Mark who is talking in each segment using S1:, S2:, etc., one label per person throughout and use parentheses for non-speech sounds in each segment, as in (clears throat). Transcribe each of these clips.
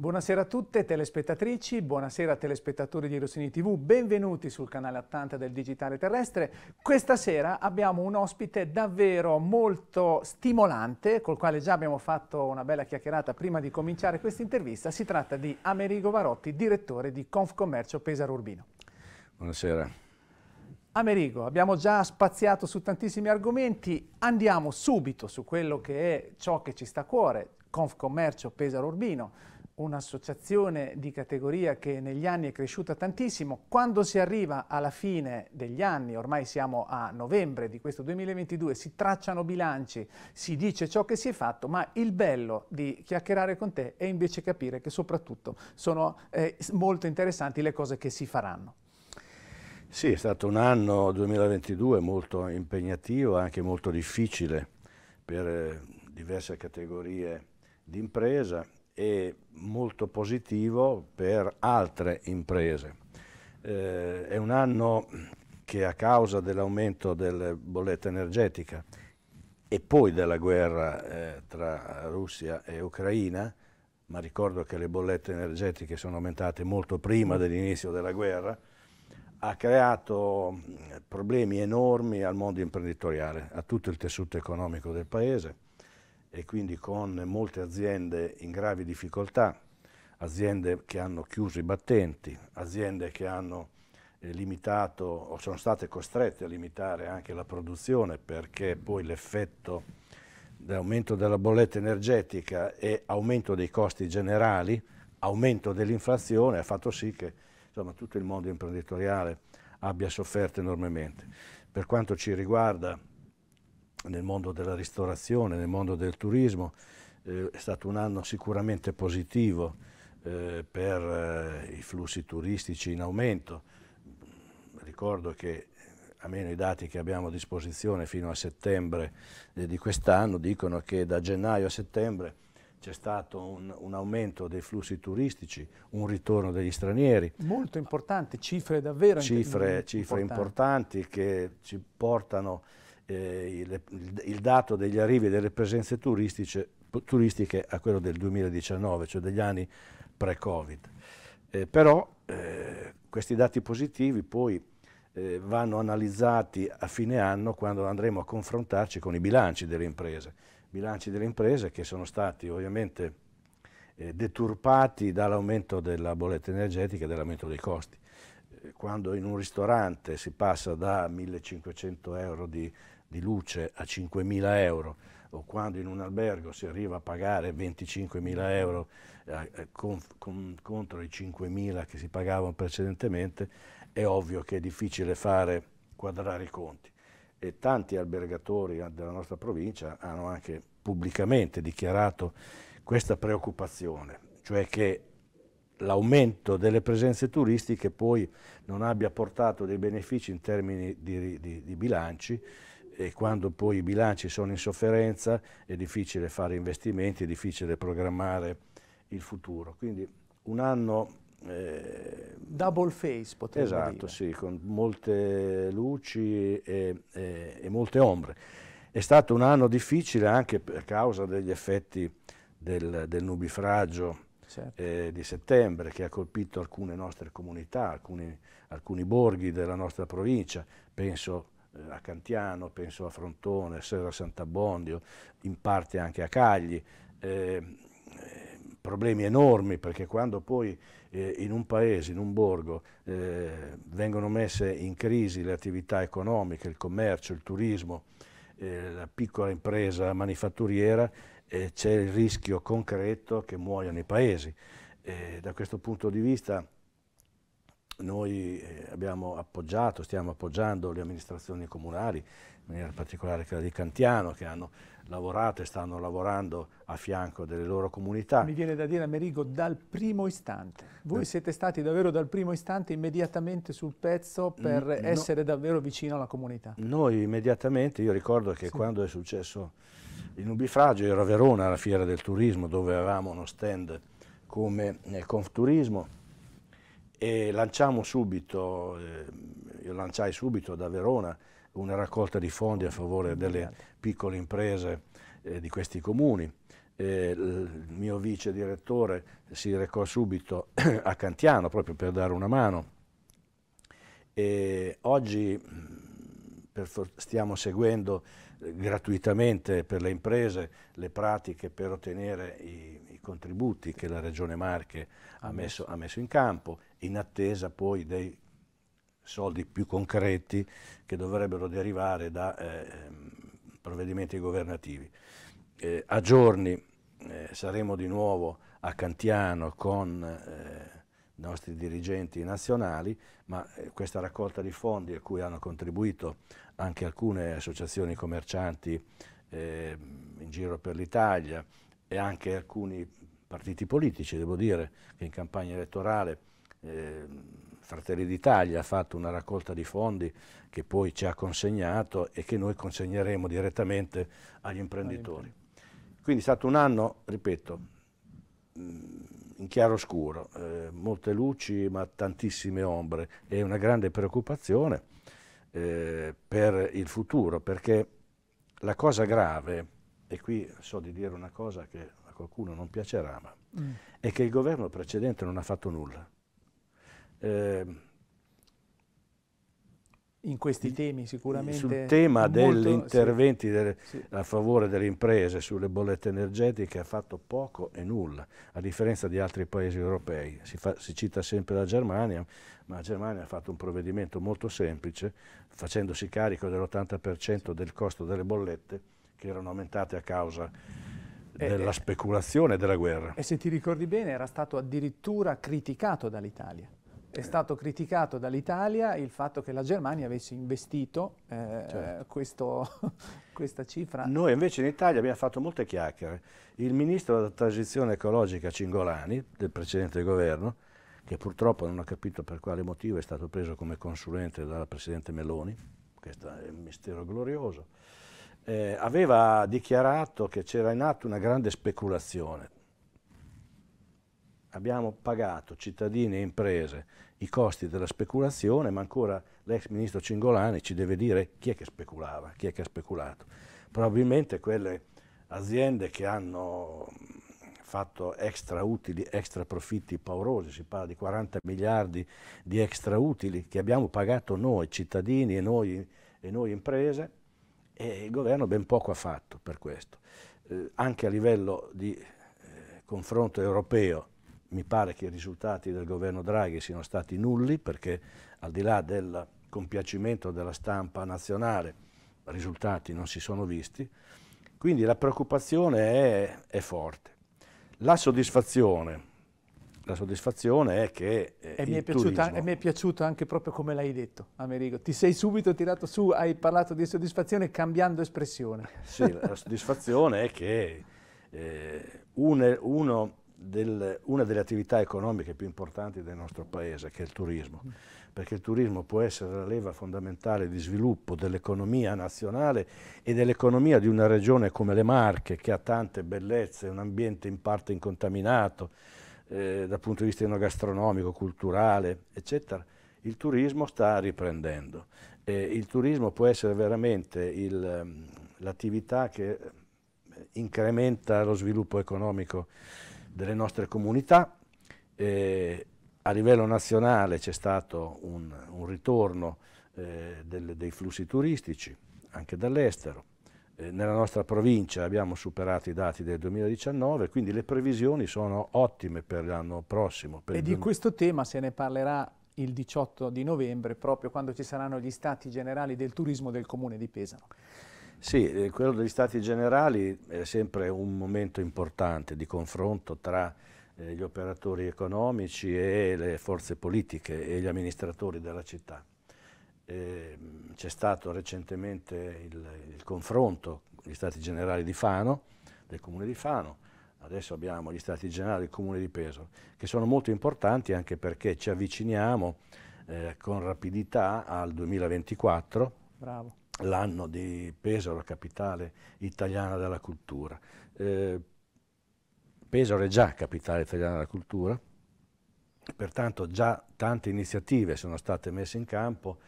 S1: Buonasera a tutte telespettatrici, buonasera telespettatori di Rossini TV, benvenuti sul canale 80 del Digitale Terrestre. Questa sera abbiamo un ospite davvero molto stimolante, col quale già abbiamo fatto una bella chiacchierata prima di cominciare questa intervista. Si tratta di Amerigo Varotti, direttore di Confcommercio Pesaro Urbino. Buonasera. Amerigo, abbiamo già spaziato su tantissimi argomenti, andiamo subito su quello che è ciò che ci sta a cuore, Confcommercio Pesaro Urbino un'associazione di categoria che negli anni è cresciuta tantissimo. Quando si arriva alla fine degli anni, ormai siamo a novembre di questo 2022, si tracciano bilanci, si dice ciò che si è fatto, ma il bello di chiacchierare con te è invece capire che soprattutto sono eh, molto interessanti le cose che si faranno.
S2: Sì, è stato un anno 2022 molto impegnativo, anche molto difficile per eh, diverse categorie di impresa e molto positivo per altre imprese. Eh, è un anno che a causa dell'aumento della bolletta energetica e poi della guerra eh, tra Russia e Ucraina, ma ricordo che le bollette energetiche sono aumentate molto prima dell'inizio della guerra, ha creato problemi enormi al mondo imprenditoriale, a tutto il tessuto economico del Paese e quindi con molte aziende in gravi difficoltà, aziende che hanno chiuso i battenti, aziende che hanno eh, limitato o sono state costrette a limitare anche la produzione perché poi l'effetto dell'aumento della bolletta energetica e aumento dei costi generali, aumento dell'inflazione ha fatto sì che insomma, tutto il mondo imprenditoriale abbia sofferto enormemente. Per quanto ci riguarda nel mondo della ristorazione, nel mondo del turismo. Eh, è stato un anno sicuramente positivo eh, per eh, i flussi turistici in aumento. Ricordo che eh, almeno i dati che abbiamo a disposizione fino a settembre eh, di quest'anno dicono che da gennaio a settembre c'è stato un, un, aumento dei flussi turistici, un ritorno degli stranieri. Molto importante, cifre davvero cifre, importanti. Cifre importanti che ci portano eh, il, il, dato degli arrivi e delle presenze turistiche a quello del 2019, cioè degli anni pre-Covid. Eh, però eh, questi dati positivi poi eh, vanno analizzati a fine anno quando andremo a confrontarci con i bilanci delle imprese. Bilanci delle imprese che sono stati ovviamente eh, deturpati dall'aumento della bolletta energetica e dall'aumento dei costi. Eh, quando in un ristorante si passa da 1500 euro di di luce a 5.000 euro o quando in un albergo si arriva a pagare 25.000 euro eh, eh, con, con, contro i 5.000 che si pagavano precedentemente, è ovvio che è difficile fare quadrare i conti. E tanti albergatori eh, della nostra provincia hanno anche pubblicamente dichiarato questa preoccupazione, cioè che l'aumento delle presenze turistiche poi non abbia portato dei benefici in termini di, di, di bilanci, e quando poi i bilanci sono in sofferenza è difficile fare investimenti, è difficile programmare il futuro. Quindi un anno... Eh, Double face potremmo esatto, dire. Esatto, sì, con molte luci e, e, e molte ombre. È stato un anno difficile anche per causa degli effetti del, del nubifragio certo. eh, di settembre che ha colpito alcune nostre comunità, alcuni, alcuni borghi della nostra provincia, penso a Cantiano, penso a Frontone, a Serra Sant'Abbondio, in parte anche a Cagli. Eh, problemi enormi perché quando poi eh, in un paese, in un borgo, eh, vengono messe in crisi le attività economiche, il commercio, il turismo, eh, la piccola impresa manifatturiera, eh, c'è il rischio concreto che muoiano i paesi. Eh, da questo punto di vista noi eh, abbiamo appoggiato, stiamo appoggiando le amministrazioni comunali, in maniera particolare quella di Cantiano, che hanno lavorato e stanno lavorando a fianco delle loro comunità. Mi viene da dire, Amerigo, dal primo istante.
S1: Voi no. Eh. siete stati davvero dal primo istante immediatamente sul pezzo per no. essere davvero vicino alla comunità.
S2: Noi immediatamente, io ricordo che sì. quando è successo il nubifragio, ero a Verona alla Fiera del Turismo, dove avevamo uno stand come Confturismo, e lanciamo subito, eh, io lanciai subito da Verona una raccolta di fondi a favore delle piccole imprese eh, di questi comuni. il mio vice direttore si recò subito (clears throat) a Cantiano proprio per dare una mano. E oggi mm, stiamo seguendo gratuitamente per le imprese le pratiche per ottenere i, i contributi che la Regione Marche ha ah, messo, ha messo in campo, in attesa poi dei soldi più concreti che dovrebbero derivare da eh, provvedimenti governativi. Eh, a giorni eh, saremo di nuovo a Cantiano con i eh, nostri dirigenti nazionali, ma eh, questa raccolta di fondi a cui hanno contribuito anche alcune associazioni commercianti eh, in giro per l'Italia e anche alcuni partiti politici, devo dire, che in campagna elettorale eh, Fratelli d'Italia ha fatto una raccolta di fondi che poi ci ha consegnato e che noi consegneremo direttamente agli imprenditori. Quindi è stato un anno, ripeto, mm, in chiaro scuro, eh, molte luci ma tantissime ombre e una grande preoccupazione eh, per il futuro, perché la cosa grave, e qui so di dire una cosa che a qualcuno non piacerà, ma mm. è che il governo precedente non ha fatto nulla. Eh, in questi
S1: temi sicuramente. Sul tema degli interventi
S2: sì, delle, sì. a favore delle imprese sulle bollette energetiche ha fatto poco e nulla, a differenza di altri paesi europei. Si, fa, si, cita sempre la Germania, ma la Germania ha fatto un provvedimento molto semplice, facendosi carico dell'80% del costo delle bollette che erano aumentate a causa eh, della eh, speculazione e della guerra. E
S1: se ti ricordi bene era stato addirittura criticato dall'Italia è stato criticato dall'Italia il fatto che la Germania avesse investito eh, certo. questo, (laughs) questa cifra. Noi
S2: invece in Italia abbiamo fatto molte chiacchiere. Il ministro della transizione ecologica Cingolani, del precedente governo, che purtroppo non ho capito per quale motivo è stato preso come consulente dalla Presidente Meloni, questo è un mistero glorioso, eh, aveva dichiarato che c'era in atto una grande speculazione abbiamo pagato cittadini e imprese i costi della speculazione, ma ancora l'ex ministro Cingolani ci deve dire chi è che speculava, chi è che ha speculato. Probabilmente quelle aziende che hanno mm, fatto extra utili, extra profitti paurosi, si parla di 40 miliardi di extra utili che abbiamo pagato noi cittadini e noi, e noi imprese e il governo ben poco ha fatto per questo. Eh, anche a livello di eh, confronto europeo mi pare che i risultati del governo Draghi siano stati nulli perché al di là del compiacimento della stampa nazionale risultati non si sono visti, quindi la preoccupazione è, è forte. La soddisfazione, la soddisfazione è che... Eh, e, mi è piaciuta, turismo... e
S1: mi è piaciuto anche proprio come l'hai detto, Amerigo. Ti sei subito tirato su, hai parlato di soddisfazione cambiando espressione.
S2: Sì, la soddisfazione è che eh, uno, uno del, una delle attività economiche più importanti del nostro paese, che è il turismo, mm. perché il turismo può essere la leva fondamentale di sviluppo dell'economia nazionale e dell'economia di una regione come le Marche, che ha tante bellezze, un ambiente in parte incontaminato eh, dal punto di vista enogastronomico, culturale, eccetera. Il turismo sta riprendendo. Eh, il turismo può essere veramente ehm, l'attività che eh, incrementa lo sviluppo economico delle nostre comunità. Eh, a livello nazionale c'è stato un, un ritorno eh, del, dei flussi turistici, anche dall'estero. Eh, nella nostra provincia abbiamo superato i dati del 2019, quindi le previsioni sono ottime per l'anno prossimo. Per e di questo
S1: tema se ne parlerà il 18 di novembre, proprio quando ci saranno gli stati generali
S2: del turismo del comune di Pesaro. Sì, eh, quello degli Stati Generali è sempre un momento importante di confronto tra eh, gli operatori economici e le forze politiche e gli amministratori della città. Ehm, c'è stato recentemente il, il confronto con gli Stati Generali di Fano, del Comune di Fano, adesso abbiamo gli Stati Generali del Comune di Pesaro, che sono molto importanti anche perché ci avviciniamo eh, con rapidità al 2024. Bravo l'anno di Pesaro, capitale italiana della cultura. Eh, Pesaro è già capitale italiana della cultura, pertanto già tante iniziative sono state messe in campo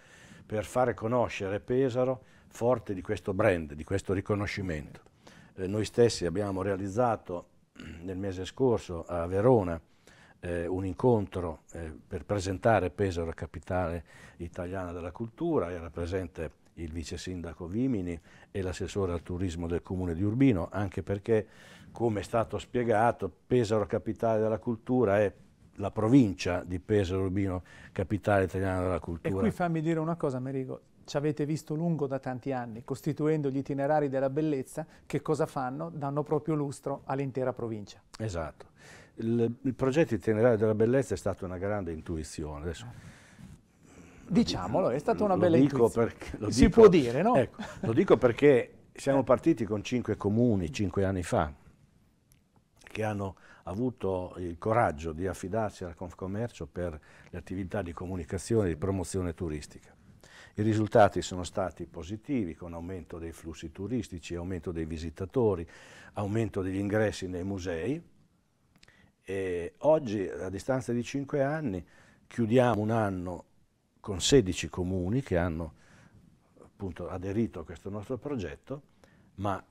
S2: per fare conoscere Pesaro forte di questo brand, di questo riconoscimento. Eh, noi stessi abbiamo realizzato eh, nel mese scorso a Verona eh, un incontro eh, per presentare Pesaro capitale italiana della cultura, era presente il vice sindaco Vimini e l'assessore al turismo del comune di Urbino, anche perché, come è stato spiegato, Pesaro capitale della cultura è la provincia di Pesaro Urbino capitale italiana della cultura. E qui
S1: fammi dire una cosa, Merigo, ci avete visto lungo da tanti anni, costituendo gli itinerari della bellezza, che cosa fanno? Danno proprio lustro all'intera provincia.
S2: Esatto. Il, il progetto itinerario della bellezza è stata una grande intuizione. Adesso eh.
S1: Diciamolo, è stata una bella intuizione.
S2: Perché, lo si dico, può dire, no? Ecco, lo dico perché siamo partiti con cinque comuni cinque anni fa che hanno avuto il coraggio di affidarsi alla Confcommercio per le attività di comunicazione e di promozione turistica. I risultati sono stati positivi con aumento dei flussi turistici, aumento dei visitatori, aumento degli ingressi nei musei e oggi a distanza di cinque anni chiudiamo un anno con 16 comuni che hanno appunto aderito a questo nostro progetto, ma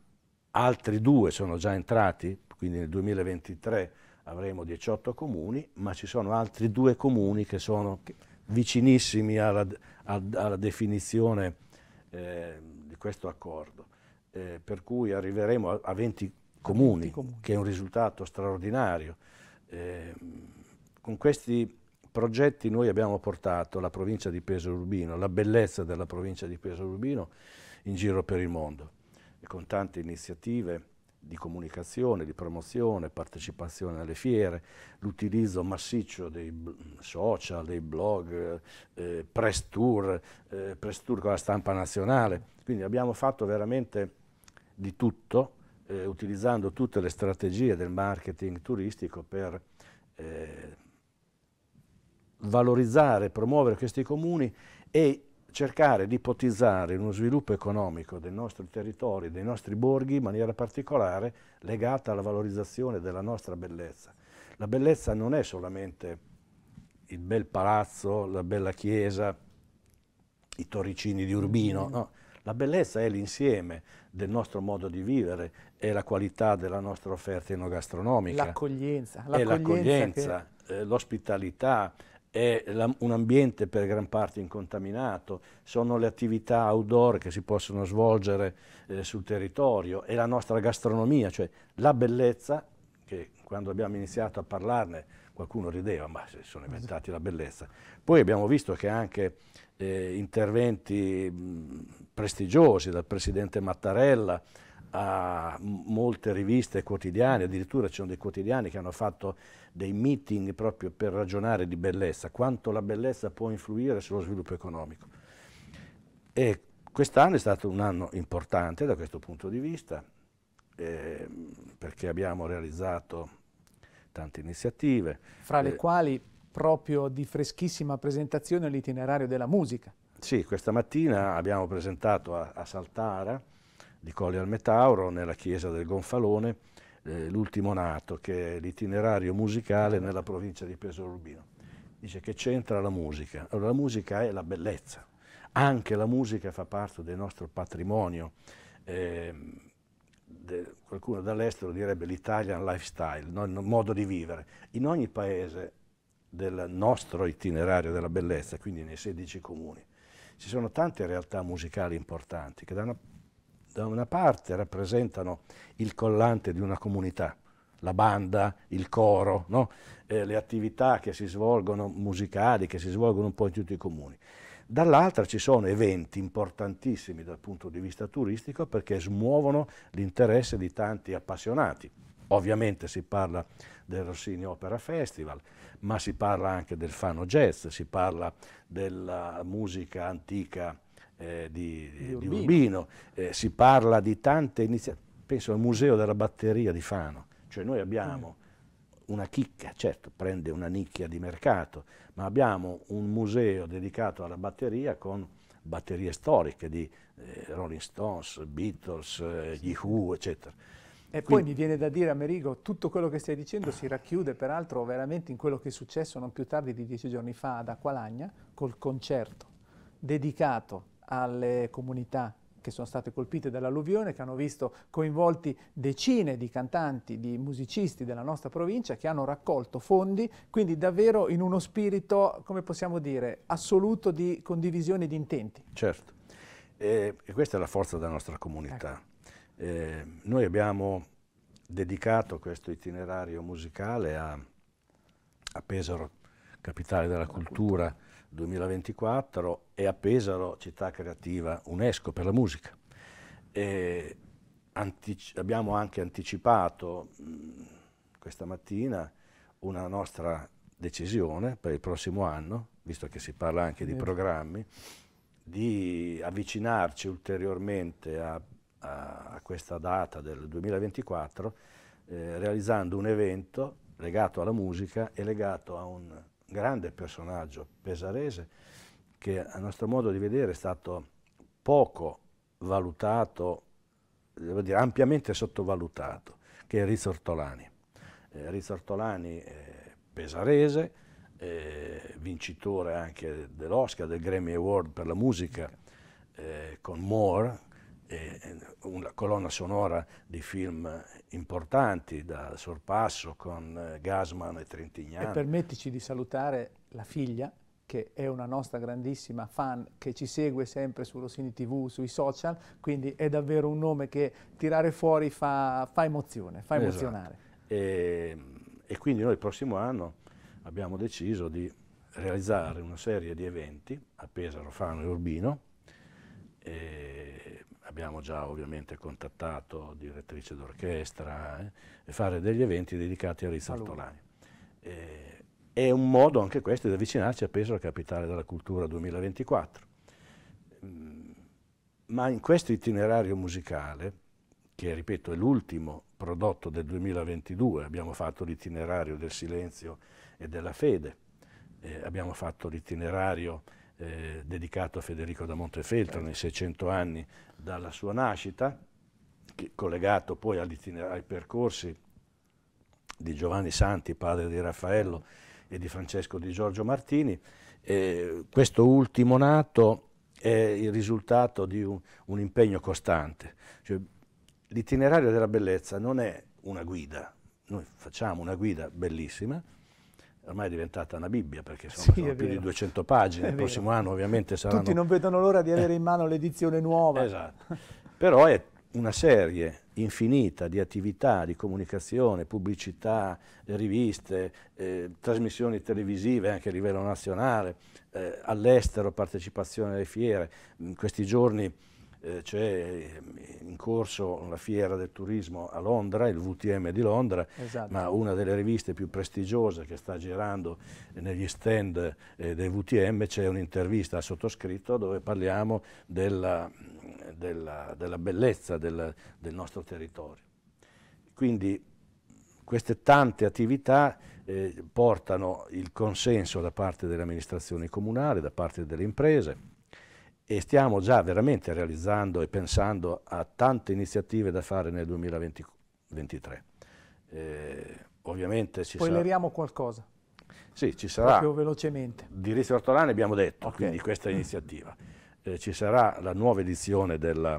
S2: altri due sono già entrati, quindi nel 2023 avremo 18 comuni, ma ci sono altri due comuni che sono vicinissimi alla, alla definizione eh, di questo accordo, eh, per cui arriveremo a, a 20 comuni, comuni, che è un risultato straordinario. Eh, con questi progetti noi abbiamo portato la provincia di Pesaro Urbino, la bellezza della provincia di Pesaro Urbino in giro per il mondo, con tante iniziative di comunicazione, di promozione, partecipazione alle fiere, l'utilizzo massiccio dei social, dei blog, eh, press, tour, eh, press tour con la stampa nazionale. Quindi abbiamo fatto veramente di tutto, eh, utilizzando tutte le strategie del marketing turistico per eh, valorizzare, promuovere questi comuni e cercare di ipotizzare uno sviluppo economico dei nostri territori, dei nostri borghi, in maniera particolare legata alla valorizzazione della nostra bellezza. La bellezza non è solamente il bel palazzo, la bella chiesa, i torricini di Urbino, no. La bellezza è l'insieme del nostro modo di vivere, è la qualità della nostra offerta enogastronomica. L'accoglienza. È l'accoglienza, che... Eh, l'ospitalità, è un ambiente per gran parte incontaminato, sono le attività outdoor che si possono svolgere eh, sul territorio, è la nostra gastronomia, cioè la bellezza, che quando abbiamo iniziato a parlarne qualcuno rideva, ma si sono inventati la bellezza. Poi abbiamo visto che anche eh, interventi mh, prestigiosi dal presidente Mattarella, a molte riviste quotidiane, addirittura ci sono dei quotidiani che hanno fatto dei meeting proprio per ragionare di bellezza, quanto la bellezza può influire sullo sviluppo economico. E quest'anno è stato un anno importante da questo punto di vista, eh, perché abbiamo realizzato tante iniziative. Fra le eh, quali
S1: proprio di freschissima presentazione l'itinerario della musica.
S2: Sì, questa mattina abbiamo presentato a, a Saltara di Colli al Metauro, nella chiesa del Gonfalone, eh, l'ultimo nato, che è l'itinerario musicale nella provincia di Pesaro Urbino. Dice che c'entra la musica. Allora, la musica è la bellezza. Anche la musica fa parte del nostro patrimonio. Eh, de, qualcuno dall'estero direbbe l'Italian lifestyle, no, il modo di vivere. In ogni paese del nostro itinerario della bellezza, quindi nei 16 comuni, ci sono tante realtà musicali importanti che da una da una parte rappresentano il collante di una comunità, la banda, il coro, no? eh, le attività che si svolgono musicali, che si svolgono un po' in tutti i comuni. Dall'altra ci sono eventi importantissimi dal punto di vista turistico perché smuovono l'interesse di tanti appassionati. Ovviamente si parla del Rossini Opera Festival, ma si parla anche del Fano Jazz, si parla della musica antica eh, di, di, Urbino, di Urbino. Eh, si parla di tante iniziative, penso al museo della batteria di Fano, cioè noi abbiamo mm. una chicca, certo prende una nicchia di mercato, ma abbiamo un museo dedicato alla batteria con batterie storiche di eh, Rolling Stones, Beatles, eh, gli Who, eccetera. E poi mi
S1: viene da dire, Amerigo, tutto quello che stai dicendo si racchiude peraltro veramente in quello che è successo non più tardi di dieci giorni fa ad Aqualagna col concerto dedicato alle comunità che sono state colpite dall'alluvione, che hanno visto coinvolti decine di cantanti, di musicisti della nostra provincia che hanno raccolto fondi, quindi davvero in uno spirito, come possiamo dire, assoluto di condivisione di intenti.
S2: Certo, e questa è la forza della nostra comunità. Ecco. Eh, noi abbiamo dedicato questo itinerario musicale a, a Pesaro, capitale della cultura 2024 e a Pesaro città creativa UNESCO per la musica. abbiamo anche anticipato mh, questa mattina una nostra decisione per il prossimo anno, visto che si parla anche di programmi, di avvicinarci ulteriormente a, a, a questa data del 2024 eh, realizzando un evento legato alla musica e legato a un grande personaggio pesarese che a nostro modo di vedere è stato poco valutato, devo dire ampiamente sottovalutato, che è Rizzo Ortolani. Eh, Rizzo Ortolani è pesarese, eh, vincitore anche dell'Oscar, del Grammy Award per la musica, eh, con Moore, una colonna sonora di film importanti da sorpasso con eh, Gasman e Trentignano. E permettici
S1: di salutare la figlia che è una nostra grandissima fan che ci segue sempre su Rossini TV, sui social, quindi è davvero un nome che tirare fuori fa, fa emozione, fa esatto. emozionare.
S2: E, e quindi noi il prossimo anno abbiamo deciso di realizzare una serie di eventi a Pesaro, Fano e Urbino, e abbiamo già ovviamente contattato direttrice d'orchestra, eh, e fare degli eventi dedicati a Rizzo Artolani. Eh, è un modo anche questo di avvicinarci a Pesaro, capitale della cultura 2024. Mm, ma in questo itinerario musicale, che ripeto è l'ultimo prodotto del 2022, abbiamo fatto l'itinerario del silenzio e della fede, eh, abbiamo fatto l'itinerario eh, dedicato a Federico da Montefeltro certo. nei 600 anni dalla sua nascita, che, collegato poi ai percorsi di Giovanni Santi, padre di Raffaello, e di Francesco di Giorgio Martini. Eh, questo ultimo nato è il risultato di un, un impegno costante. Cioè, l'itinerario della bellezza non è una guida, noi facciamo una guida bellissima, ormai è diventata una Bibbia perché insomma, sì, sono più vero. di 200 pagine, il prossimo anno ovviamente saranno... Tutti non
S1: vedono l'ora di avere eh. in mano l'edizione
S2: nuova. Esatto, però è una serie infinita di attività di comunicazione, pubblicità, eh, riviste, eh, trasmissioni televisive anche a livello nazionale, eh, all'estero partecipazione alle fiere, in questi giorni eh, c'è ehm, in corso la fiera del turismo a Londra, il VTM di Londra, esatto. ma una delle riviste più prestigiose che sta girando negli stand eh, dei VTM c'è un'intervista a sottoscritto dove parliamo della, della, della bellezza del, del nostro territorio. Quindi queste tante attività eh, portano il consenso da parte delle amministrazioni comunali, da parte delle imprese, e stiamo già veramente realizzando e pensando a tante iniziative da fare nel 2023. Eh, ovviamente ci Spoileriamo sarà... qualcosa. Sì, ci sarà. Proprio velocemente. Diritti Ortolani abbiamo detto, okay. quindi questa iniziativa. Eh, ci sarà la nuova edizione della,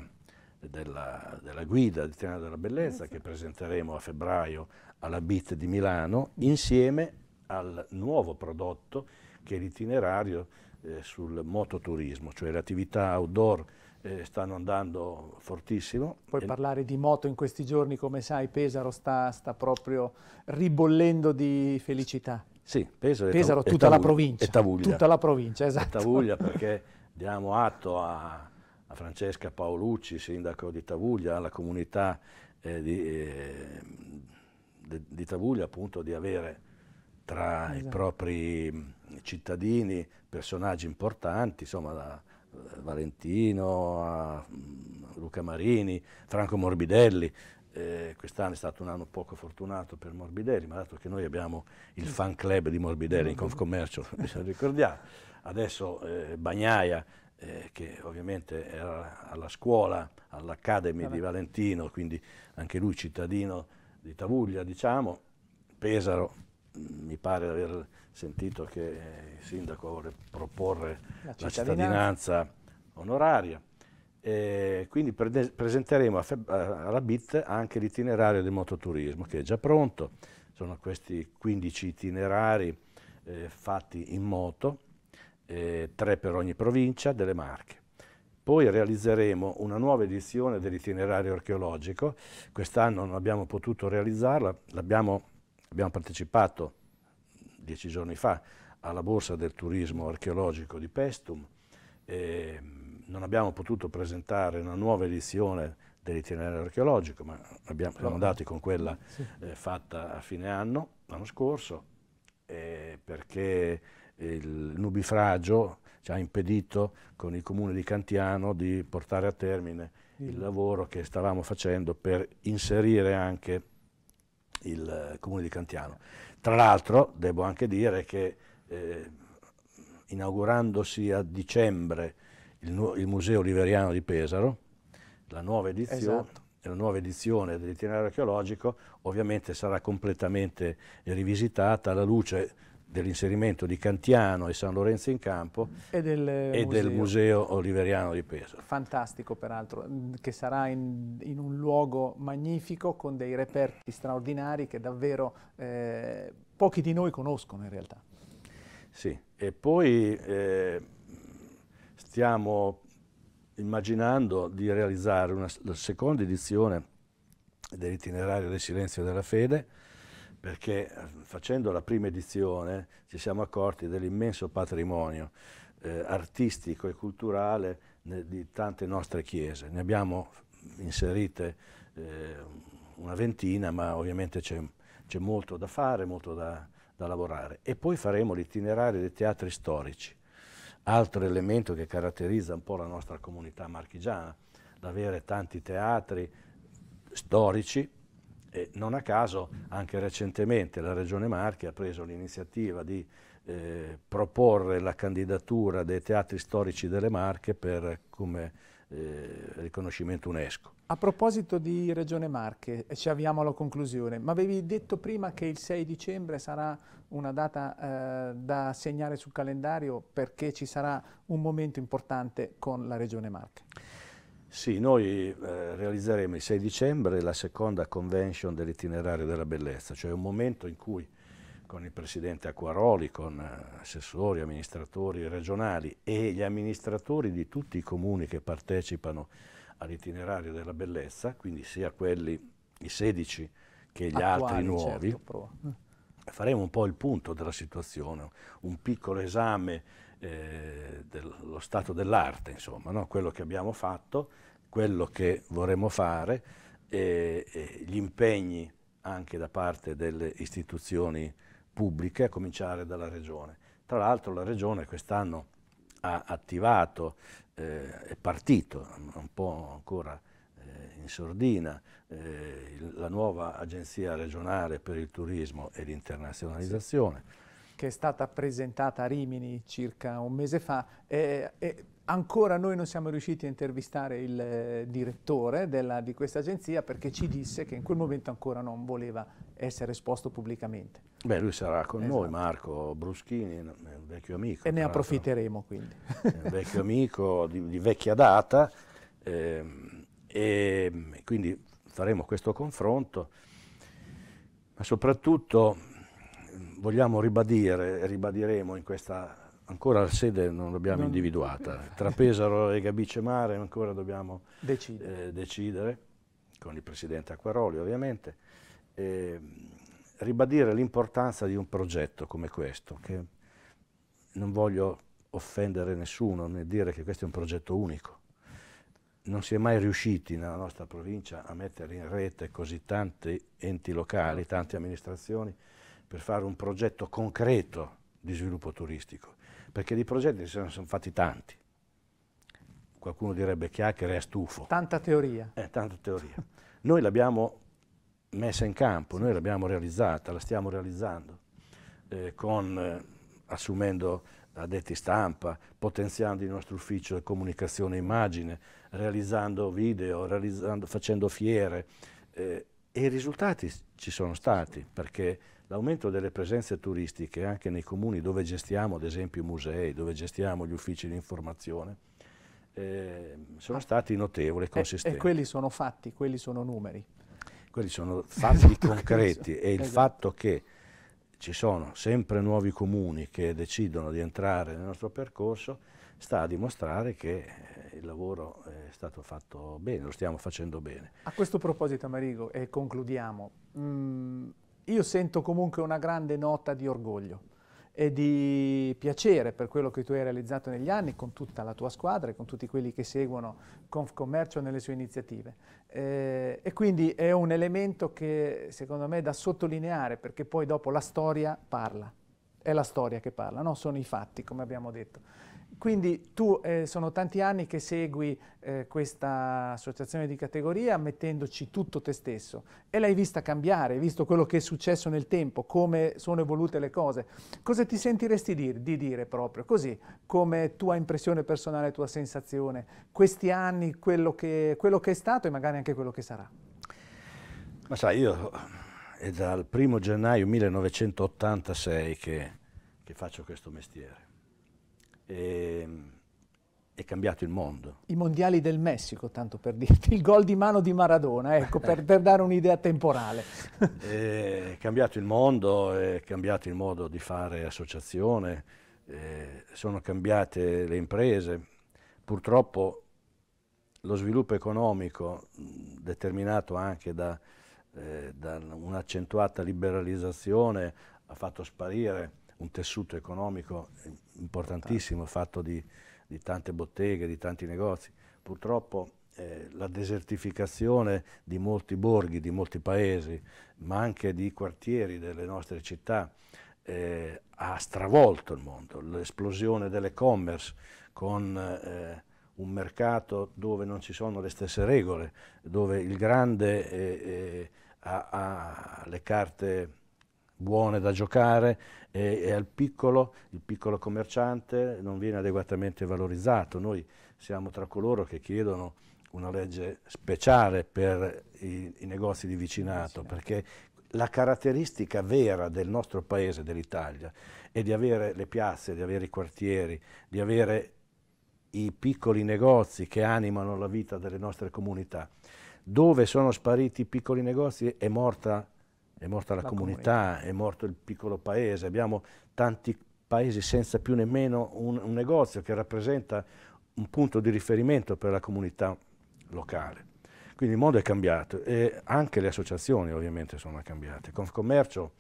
S2: della, della guida di Tenere della Bellezza che presenteremo a febbraio alla BIT di Milano insieme al nuovo prodotto che è l'itinerario eh, sul mototurismo, cioè le attività outdoor eh, stanno andando fortissimo. Puoi
S1: parlare di moto in questi giorni, come sai Pesaro sta, sta proprio ribollendo di felicità. Sì, Pesaro, Pesaro è tutta, è la provincia, tutta la
S2: provincia, esatto. E Tavuglia (laughs) perché diamo atto a, a, Francesca Paolucci, sindaco di Tavuglia, alla comunità eh, di, eh, di Tavuglia appunto di avere tra esatto. i propri mm, cittadini, personaggi importanti, insomma da eh, Valentino a mm, Luca Marini, Franco Morbidelli. Eh, quest'anno è stato un anno poco fortunato per Morbidelli, ma dato che noi abbiamo il fan club di Morbidelli in Confcommercio, bisogna (laughs) (laughs) ricordiamo, adesso eh, Bagnaia eh, che ovviamente era alla scuola, all'Academy di Valentino, quindi anche lui cittadino di Tavuglia, diciamo, Pesaro, mi pare di aver sentito che eh, il sindaco vuole proporre la, la cittadinanza onoraria. E quindi pre presenteremo a alla BIT anche l'itinerario del mototurismo che è già pronto, sono questi 15 itinerari eh, fatti in moto, eh, tre per ogni provincia delle Marche. Poi realizzeremo una nuova edizione dell'itinerario archeologico, quest'anno non abbiamo potuto realizzarla, l'abbiamo Abbiamo partecipato dieci giorni fa alla borsa del turismo archeologico di Pestum. E non abbiamo potuto presentare una nuova edizione dell'itinerario archeologico, ma abbiamo, siamo andati con quella sì. eh, fatta a fine anno, l'anno scorso, eh, perché il nubifragio ci ha impedito con il comune di Cantiano di portare a termine il lavoro che stavamo facendo per inserire anche il eh, comune di Cantiano. Tra l'altro devo anche dire che eh, inaugurandosi a dicembre il, il, Museo Riveriano di Pesaro, la nuova edizione, esatto. la nuova edizione dell'itinerario archeologico ovviamente sarà completamente rivisitata alla luce dell'inserimento di Cantiano e San Lorenzo in campo
S1: e, del, e museo. del, museo.
S2: Oliveriano di Pesaro.
S1: Fantastico peraltro, che sarà in, in un luogo magnifico con dei reperti straordinari che davvero eh, pochi di noi conoscono in realtà.
S2: Sì, e poi eh, stiamo immaginando di realizzare una, la seconda edizione dell'itinerario del silenzio della fede perché eh, facendo la prima edizione ci siamo accorti dell'immenso patrimonio eh, artistico e culturale di tante nostre chiese. Ne abbiamo inserite eh, una ventina, ma ovviamente c'è, molto da fare, molto da, da lavorare. E poi faremo l'itinerario dei teatri storici, altro elemento che caratterizza un po' la nostra comunità marchigiana, l'avere tanti teatri storici e non a caso anche recentemente la Regione Marche ha preso l'iniziativa di eh, proporre la candidatura dei teatri storici delle Marche per, come eh, riconoscimento UNESCO.
S1: A proposito di Regione Marche, ci avviamo alla conclusione, ma avevi detto prima che il 6 dicembre sarà una data eh, da segnare sul calendario perché ci sarà un momento importante con la Regione Marche.
S2: Sì, noi eh, realizzeremo il 6 dicembre la seconda convention dell'itinerario della bellezza, cioè un momento in cui con il Presidente Acquaroli, con eh, assessori, amministratori regionali e gli amministratori di tutti i comuni che partecipano all'itinerario della bellezza, quindi sia quelli, i 16, che gli Attuali, altri nuovi, certo, eh. faremo un po' il punto della situazione, un piccolo esame eh, dello stato dell'arte, insomma, no? quello che abbiamo fatto, quello che vorremmo fare, e, e gli impegni anche da parte delle istituzioni pubbliche, a cominciare dalla Regione. Tra l'altro la Regione quest'anno ha attivato, eh, è partito un po' ancora eh, in sordina, eh, la nuova Agenzia regionale per il turismo e l'internazionalizzazione
S1: che è stata presentata a Rimini circa un mese fa, eh, eh, ancora noi non siamo riusciti a intervistare il eh, direttore della, di questa agenzia perché ci disse che in quel momento ancora non voleva essere esposto pubblicamente.
S2: Beh, lui sarà con esatto. noi, Marco Bruschini, un vecchio amico. E ne approfitteremo quindi. Eh, un vecchio amico di, di vecchia data ehm, e quindi faremo questo confronto, ma soprattutto vogliamo ribadire, e ribadiremo in questa, ancora la sede non l'abbiamo individuata, (laughs) tra Pesaro e Gabice Mare ancora dobbiamo decidere, eh, decidere con il Presidente Acquaroli ovviamente, eh, ribadire l'importanza di un progetto come questo, che non voglio offendere nessuno né dire che questo è un progetto unico. Non si è mai riusciti nella nostra provincia a mettere in rete così tanti enti locali, tante amministrazioni, per fare un progetto concreto di sviluppo turistico, perché di progetti se ne sono fatti tanti. Qualcuno direbbe chiacchiere è stufo. Tanta teoria. Eh, tanta teoria. (laughs) Noi l'abbiamo messa in campo, noi l'abbiamo realizzata, la stiamo realizzando, eh, con, eh, assumendo addetti stampa, potenziando il nostro ufficio di comunicazione e immagine, realizzando video, realizzando, facendo fiere eh, e i risultati ci sono stati perché l'aumento delle presenze turistiche anche nei comuni dove gestiamo ad esempio i musei, dove gestiamo gli uffici di informazione, eh, sono stati notevoli e consistenti. E, quelli
S1: sono fatti, quelli sono numeri.
S2: Quelli sono (laughs) fatti esatto. concreti e il esatto. fatto che ci sono sempre nuovi comuni che decidono di entrare nel nostro percorso sta a dimostrare che eh, il lavoro è stato fatto bene, lo stiamo facendo bene.
S1: A questo proposito Marigo, e concludiamo, mh, mm, io sento comunque una grande nota di orgoglio e di piacere per quello che tu hai realizzato negli anni con tutta la tua squadra e con tutti quelli che seguono Confcommercio nelle sue iniziative. Eh, e quindi è un elemento che secondo me è da sottolineare perché poi dopo la storia parla, è la storia che parla, no? sono i fatti come abbiamo detto. Quindi tu eh, sono tanti anni che segui eh, questa associazione di categoria mettendoci tutto te stesso e l'hai vista cambiare, visto quello che è successo nel tempo, come sono evolute le cose. Cosa ti sentiresti di, di dire proprio così, come tua impressione personale, tua sensazione, questi anni, quello che, quello che è stato e magari anche quello che sarà?
S2: Ma sai, io è dal primo gennaio 1986 che, che faccio questo mestiere eh, è cambiato il mondo.
S1: I mondiali del Messico, tanto per dirti, il gol di mano di Maradona, ecco, per, per dare un'idea temporale.
S2: (laughs) Eh, è cambiato il mondo, è cambiato il modo di fare associazione, eh, sono cambiate le imprese. Purtroppo lo sviluppo economico, determinato anche da, eh, da un'accentuata liberalizzazione, ha fatto sparire un tessuto economico importantissimo certo. fatto di, di tante botteghe, di tanti negozi. Purtroppo eh, la desertificazione di molti borghi, di molti paesi, ma anche di quartieri delle nostre città, eh, ha stravolto il mondo. L'esplosione dell'e-commerce con eh, un mercato dove non ci sono le stesse regole, dove il grande eh, eh, ha, ha le carte buone da giocare e, e, al piccolo, il piccolo commerciante non viene adeguatamente valorizzato. Noi siamo tra coloro che chiedono una legge speciale per i, i negozi di vicinato, perché la caratteristica vera del nostro paese, dell'Italia, è di avere le piazze, di avere i quartieri, di avere i piccoli negozi che animano la vita delle nostre comunità. Dove sono spariti i piccoli negozi è morta è morta la, la comunità, comunità, è morto il piccolo paese, abbiamo tanti paesi senza più nemmeno un, un negozio che rappresenta un punto di riferimento per la comunità locale. Quindi il mondo è cambiato e anche le associazioni ovviamente sono cambiate. Confcommercio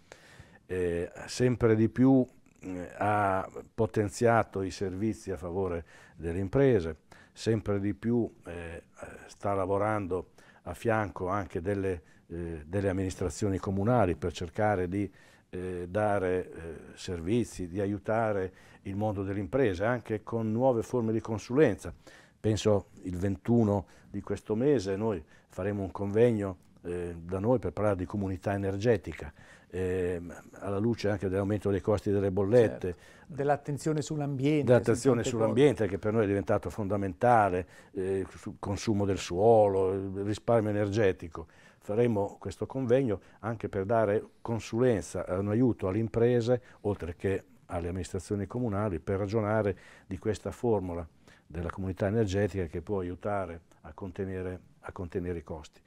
S2: eh, sempre di più eh, ha potenziato i servizi a favore delle imprese, sempre di più eh, eh sta lavorando a fianco anche delle eh, delle amministrazioni comunali per cercare di eh, dare eh, servizi, di aiutare il mondo dell'impresa anche con nuove forme di consulenza. Penso il 21 di questo mese noi faremo un convegno eh, da noi per parlare di comunità energetica, ehm, alla luce anche dell'aumento dei costi delle bollette.
S1: Certo. Dell'attenzione sull'ambiente. Dell'attenzione sull'ambiente
S2: che per noi è diventato fondamentale, eh, consumo del suolo, risparmio energetico. Faremo questo convegno anche per dare consulenza, eh, un aiuto alle imprese, oltre che alle amministrazioni comunali, per ragionare di questa formula della comunità energetica che può aiutare a contenere, a contenere i costi.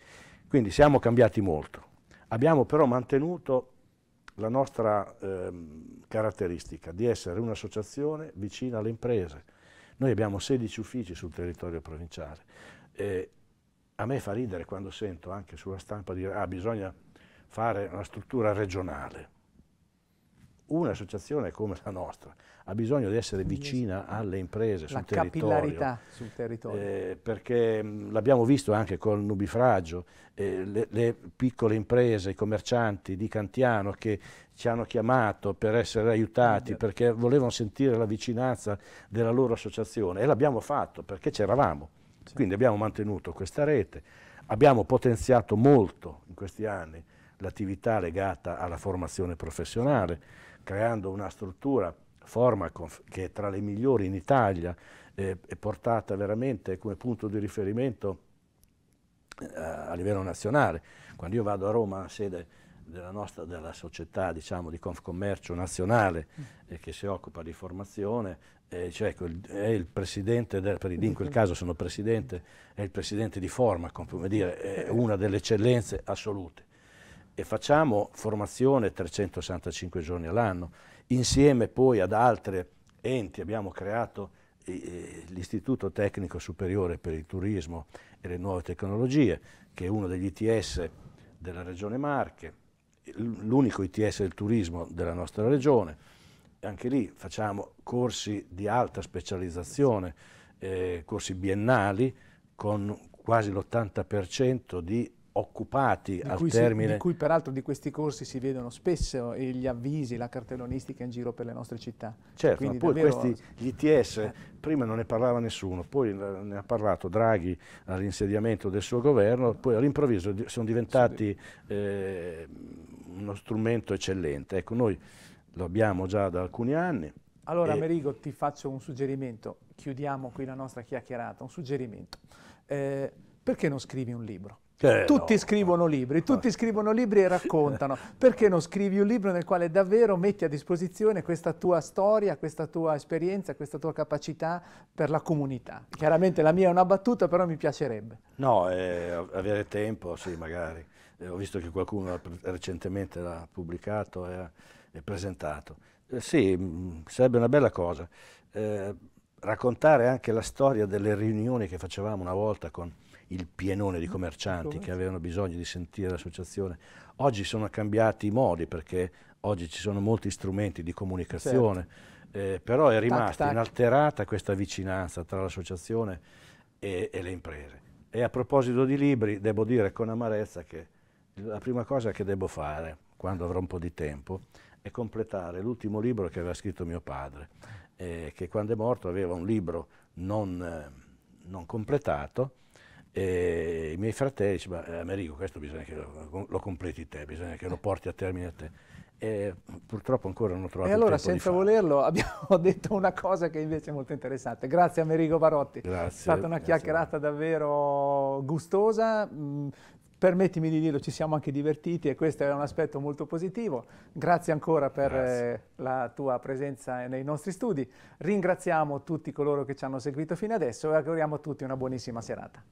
S2: Quindi siamo cambiati molto. Abbiamo però mantenuto la nostra ehm, caratteristica di essere un'associazione vicina alle imprese. Noi abbiamo 16 uffici sul territorio provinciale. E a me fa ridere quando sento anche sulla stampa dire che ah, bisogna fare una struttura regionale un'associazione come la nostra ha bisogno di essere vicina alle imprese sul la territorio. La capillarità
S1: sul territorio. Eh,
S2: perché mm, l'abbiamo visto anche col nubifragio, eh, le, le, piccole imprese, i commercianti di Cantiano che ci hanno chiamato per essere aiutati, perché volevano sentire la vicinanza della loro associazione e l'abbiamo fatto perché c'eravamo. Quindi abbiamo mantenuto questa rete, abbiamo potenziato molto in questi anni l'attività legata alla formazione professionale, creando una struttura Formaconf che è tra le migliori in Italia, eh, è portata veramente come punto di riferimento eh, a livello nazionale. Quando io vado a Roma, a sede della nostra della società diciamo, di Confcommercio nazionale mm. eh, che si occupa di formazione, eh, cioè, ecco, è il presidente, del, per, in quel caso sono presidente, è il presidente di Formacom, come dire, è eh. una delle eccellenze assolute e facciamo formazione 365 giorni all'anno, insieme poi ad altri enti abbiamo creato eh, eh, l'Istituto Tecnico Superiore per il Turismo e le Nuove Tecnologie, che è uno degli ITS della Regione Marche, l'unico ITS del turismo della nostra regione. Anche lì facciamo corsi di alta specializzazione, eh, corsi biennali con quasi l'80% di occupati al cui, termine. di
S1: cui peraltro di questi corsi si vedono spesso gli avvisi, la cartellonistica in giro per le nostre città. Certo, Quindi ma poi davvero... questi,
S2: gli ITS, eh. prima non ne parlava nessuno, poi ne ha parlato Draghi all'insediamento del suo governo, poi all'improvviso sono diventati eh, uno strumento eccellente. Ecco, noi lo abbiamo già da alcuni anni.
S1: Allora e... Merigo ti faccio un suggerimento, chiudiamo qui la nostra chiacchierata, un suggerimento. Eh, perché non scrivi un libro? Eh, tutti no, scrivono no. libri, tutti scrivono libri e raccontano. (laughs) Perché non scrivi un libro nel quale davvero metti a disposizione questa tua storia, questa tua esperienza, questa tua capacità per la comunità? Chiaramente la mia è una battuta, però mi piacerebbe.
S2: No, eh, avere tempo, sì, magari. Eh, ho visto che qualcuno recentemente l'ha pubblicato e, e presentato. Eh, sì, mh, sarebbe una bella cosa. Eh, raccontare anche la storia delle riunioni che facevamo una volta con il pienone di mm. commercianti che avevano bisogno di sentire l'associazione. Oggi sono cambiati i modi perché oggi ci sono molti strumenti di comunicazione, certo. eh, però è rimasta tac, tac. inalterata questa vicinanza tra l'associazione e, e le imprese. E a proposito di libri, devo dire con amarezza che la prima cosa che devo fare quando avrò un po' di tempo è completare l'ultimo libro che aveva scritto mio padre, eh, che quando è morto aveva un libro non, eh, non completato e I miei fratelli dicevano, Amerigo questo bisogna che lo, lo, completi te, bisogna che lo porti a termine a te. E purtroppo ancora non ho trovato e allora, senza
S1: volerlo, abbiamo (laughs) detto una cosa che invece è molto interessante. Grazie Amerigo Barotti. Grazie. È stata una chiacchierata davvero gustosa. Mm, permettimi di dirlo, ci siamo anche divertiti e questo è un aspetto molto positivo. Grazie ancora per Grazie. Eh, la tua presenza nei nostri studi. Ringraziamo tutti coloro che ci hanno seguito fino adesso e auguriamo a tutti una buonissima serata.